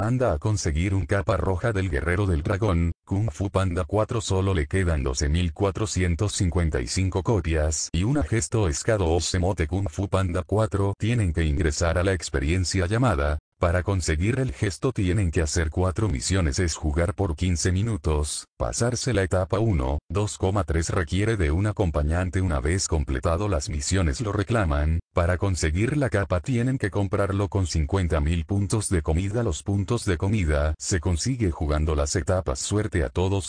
Anda a conseguir un capa roja del guerrero del dragón, Kung Fu Panda 4 solo le quedan 12.455 copias y una gesto escado o semote Kung Fu Panda 4 tienen que ingresar a la experiencia llamada, para conseguir el gesto tienen que hacer cuatro misiones es jugar por 15 minutos, pasarse la etapa 1, 2,3 requiere de un acompañante una vez completado las misiones lo reclaman, para conseguir la capa tienen que comprarlo con mil puntos de comida los puntos de comida se consigue jugando las etapas suerte a todos